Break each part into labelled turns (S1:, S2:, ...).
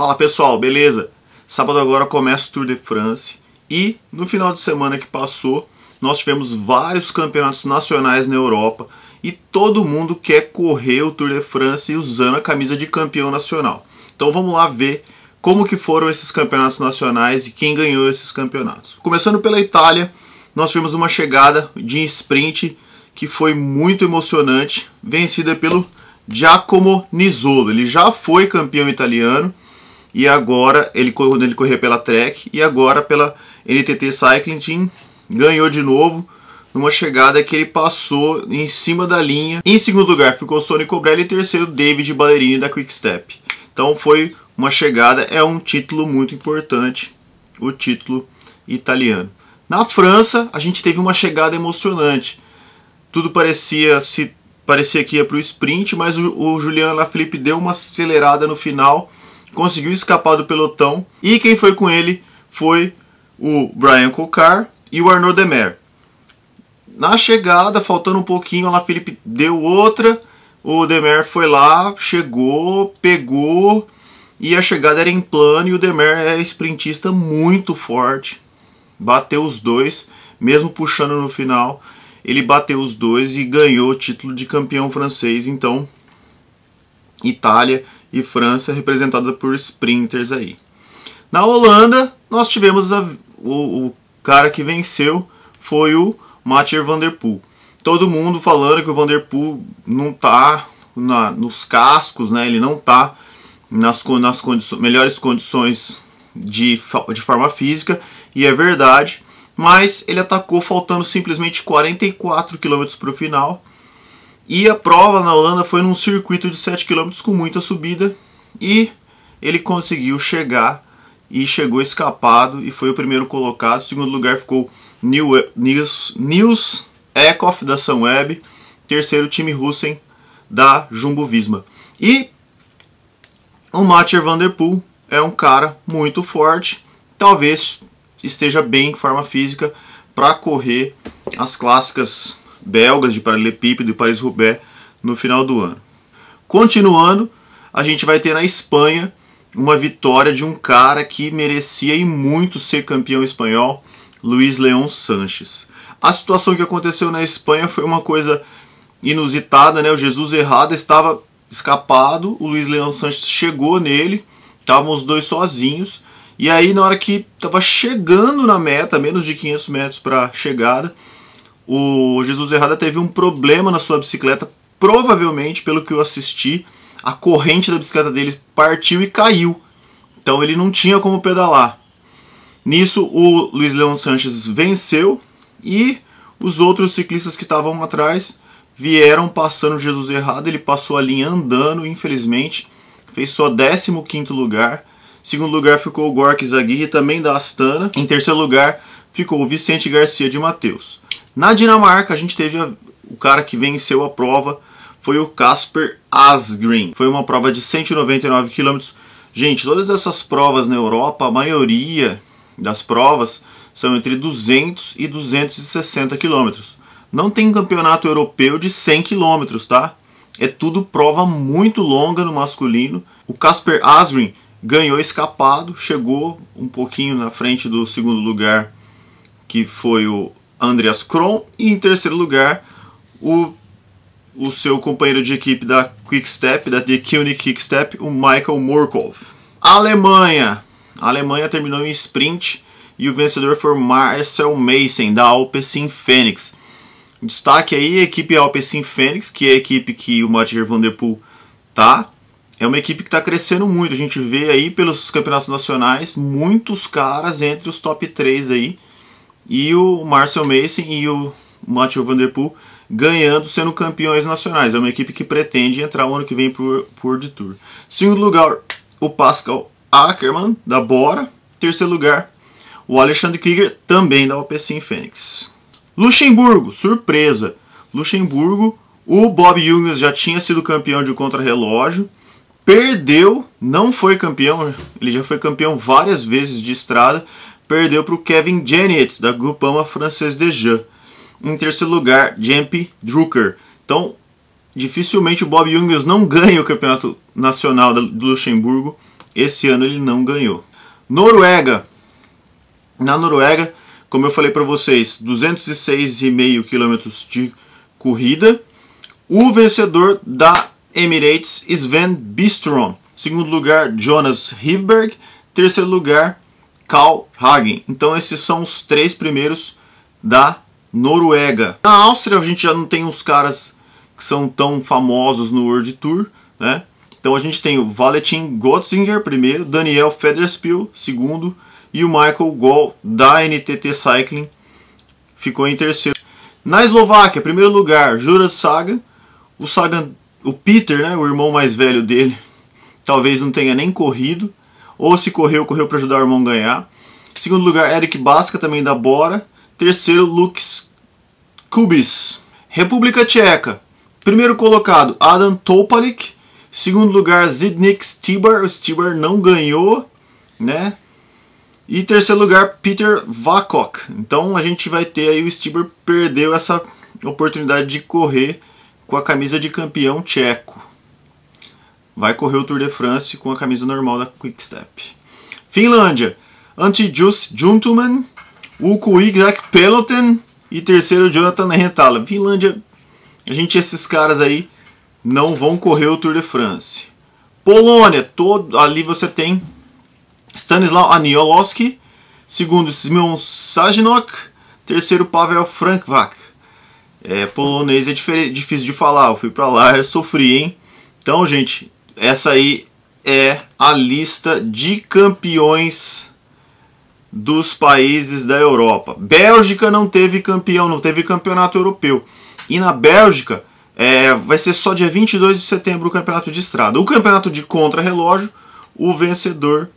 S1: Fala pessoal, beleza? Sábado agora começa o Tour de France e no final de semana que passou nós tivemos vários campeonatos nacionais na Europa e todo mundo quer correr o Tour de France usando a camisa de campeão nacional. Então vamos lá ver como que foram esses campeonatos nacionais e quem ganhou esses campeonatos. Começando pela Itália, nós tivemos uma chegada de sprint que foi muito emocionante, vencida pelo Giacomo Nizzolo. Ele já foi campeão italiano e agora ele quando ele correu pela Trek e agora pela NTT Cycling Team ganhou de novo numa chegada que ele passou em cima da linha. Em segundo lugar ficou Sônia Cobrelli e terceiro David Ballerini da Quick Step. Então foi uma chegada, é um título muito importante, o título italiano. Na França, a gente teve uma chegada emocionante. Tudo parecia se parecia que ia para o sprint, mas o, o Julian Felipe deu uma acelerada no final conseguiu escapar do pelotão e quem foi com ele foi o Brian Cocar e o Arnaud Demer. Na chegada, faltando um pouquinho, a Felipe deu outra. O Demer foi lá, chegou, pegou e a chegada era em plano e o Demer é sprintista muito forte. Bateu os dois, mesmo puxando no final, ele bateu os dois e ganhou o título de campeão francês. Então, Itália e França, representada por sprinters aí. Na Holanda, nós tivemos a, o, o, cara que venceu foi o Mathieu Van Der Poel. Todo mundo falando que o Van Der Poel não tá nos cascos, né? Ele não tá nas, nas condiço, melhores condições de, de forma física, e é verdade. Mas ele atacou faltando simplesmente 44 km para o final e a prova na Holanda foi num circuito de 7 km com muita subida e ele conseguiu chegar e chegou escapado e foi o primeiro colocado. segundo lugar ficou News, News da da Web, terceiro time Russen da Jumbo Visma. E o Mathieu Van Der Poel é um cara muito forte, talvez esteja bem em forma física para correr as clássicas belgas de paralelepípedo e Paris-Roubaix no final do ano. Continuando, a gente vai ter na Espanha uma vitória de um cara que merecia e muito ser campeão espanhol, Luiz Leão Sanches. A situação que aconteceu na Espanha foi uma coisa inusitada, né? O Jesus Errado estava escapado, o Luiz Leão Sanches chegou nele, estavam os dois sozinhos. E aí, na hora que estava chegando na meta, menos de 500 metros para chegada, o Jesus Errada teve um problema na sua bicicleta, provavelmente, pelo que eu assisti, a corrente da bicicleta dele partiu e caiu. Então ele não tinha como pedalar. Nisso, o Luiz Leão Sanches venceu e os outros ciclistas que estavam atrás vieram passando Jesus errado. Ele passou a linha andando, infelizmente. Fez só 15 lugar. Em segundo lugar ficou o Gorki Zaguirre, também da Astana. Em terceiro lugar ficou o Vicente Garcia de Mateus. Na Dinamarca, a gente teve a, o cara que venceu a prova, foi o Casper Asgreen. Foi uma prova de 199 km. Gente, todas essas provas na Europa, a maioria das provas são entre 200 e 260 km. Não tem campeonato europeu de 100 km, tá? É tudo prova muito longa no masculino. O Casper Asgreen ganhou escapado, chegou um pouquinho na frente do segundo lugar, que foi o Andreas Kron e em terceiro lugar o, o seu companheiro de equipe da Quickstep, da The Kunig Quickstep, o Michael Murkov Alemanha. A Alemanha terminou em sprint e o vencedor foi Marcel Mason da Alpecin Fênix. Destaque aí a equipe Alpecin Fênix, que é a equipe que o Mathieu Van Der Poel tá. É uma equipe que está crescendo muito. A gente vê aí pelos campeonatos nacionais muitos caras entre os top 3 aí e o Marcel Mason e o Mathieu Van Der Poel ganhando, sendo campeões nacionais. É uma equipe que pretende entrar o ano que vem por, de Tour. Segundo lugar, o Pascal Ackermann, da Bora. Terceiro lugar, o Alexandre Krieger, também da em Fênix. Luxemburgo, surpresa. Luxemburgo, o Bob Jungels já tinha sido campeão de contrarrelógio, perdeu, não foi campeão, ele já foi campeão várias vezes de estrada, perdeu para o Kevin Jennett, da Groupama Francês de Jean. Em terceiro lugar, Jampi Drucker. Então, dificilmente o Bob Jungels não ganha o Campeonato Nacional do Luxemburgo. Esse ano ele não ganhou. Noruega. Na Noruega, como eu falei para vocês, 206,5 km de corrida. O vencedor da Emirates, Sven Bistrom. Segundo lugar, Jonas Hivberg. Terceiro lugar, Carl Hagen. Então esses são os três primeiros da Noruega. Na Áustria a gente já não tem os caras que são tão famosos no World Tour, né? Então a gente tem o Valentin Gotzinger primeiro, Daniel Federspiel segundo e o Michael Gol da NTT Cycling ficou em terceiro. Na Eslováquia, primeiro lugar, Juras Saga, o Sagan, o Peter, né, o irmão mais velho dele, talvez não tenha nem corrido, ou se correu, correu para ajudar o irmão a ganhar. Segundo lugar, Eric Basca, também da Bora. Terceiro, Lux Kubis. República Tcheca. Primeiro colocado, Adam Topalik. Segundo lugar, Zidnik Stibar. O Stibar não ganhou, né? E terceiro lugar, Peter Vakok. Então a gente vai ter aí o Stibar perdeu essa oportunidade de correr com a camisa de campeão tcheco vai correr o Tour de France com a camisa normal da Quick Step. Finlândia, Antijus Juntuman, Uku Igzak Peloten e terceiro Jonathan Rentala. Finlândia, a gente, esses caras aí não vão correr o Tour de France. Polônia, todo, ali você tem Stanislaw Aniolowski, segundo Simeon Sajnok, terceiro Pavel Frankvac. É, polonês é difícil de falar, eu fui para lá, eu sofri, hein? Então, gente, essa aí é a lista de campeões dos países da Europa. Bélgica não teve campeão, não teve campeonato europeu. E na Bélgica é, vai ser só dia 22 de setembro o campeonato de estrada. O campeonato de contra-relógio, o vencedor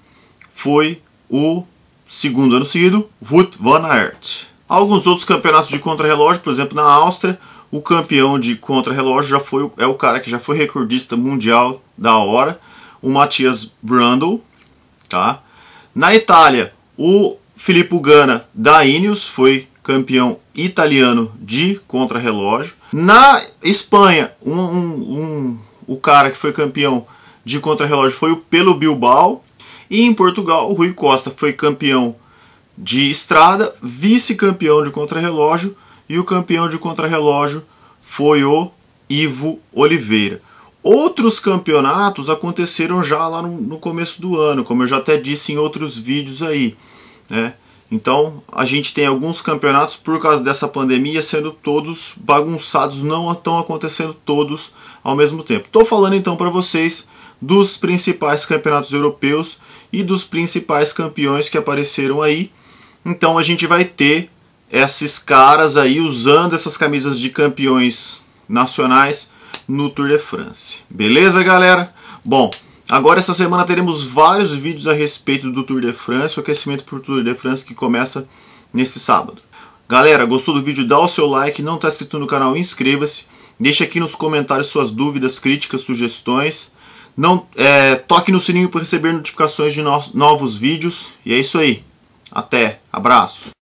S1: foi o segundo ano seguido, Wout van Aert. Alguns outros campeonatos de contra-relógio, por exemplo, na Áustria, o campeão de contra-relógio já foi, é o cara que já foi recordista mundial da hora, o Matias Brundle, tá? Na Itália, o Filippo Ganna da Ineos foi campeão italiano de contra-relógio. Na Espanha, um, um, um, o cara que foi campeão de contra-relógio foi o Pelo Bilbao. E em Portugal, o Rui Costa foi campeão de estrada, vice-campeão de contra-relógio e o campeão de contrarrelógio foi o Ivo Oliveira. Outros campeonatos aconteceram já lá no, no, começo do ano, como eu já até disse em outros vídeos aí. Né? Então a gente tem alguns campeonatos por causa dessa pandemia sendo todos bagunçados, não estão acontecendo todos ao mesmo tempo. Estou falando então para vocês dos principais campeonatos europeus e dos principais campeões que apareceram aí. Então a gente vai ter esses caras aí usando essas camisas de campeões nacionais no Tour de France. Beleza, galera? Bom, agora essa semana teremos vários vídeos a respeito do Tour de France, o aquecimento para o Tour de France que começa nesse sábado. Galera, gostou do vídeo? Dá o seu like, não está inscrito no canal, inscreva-se. Deixe aqui nos comentários suas dúvidas, críticas, sugestões. Não é, Toque no sininho para receber notificações de no novos vídeos. E é isso aí. Até. Abraço.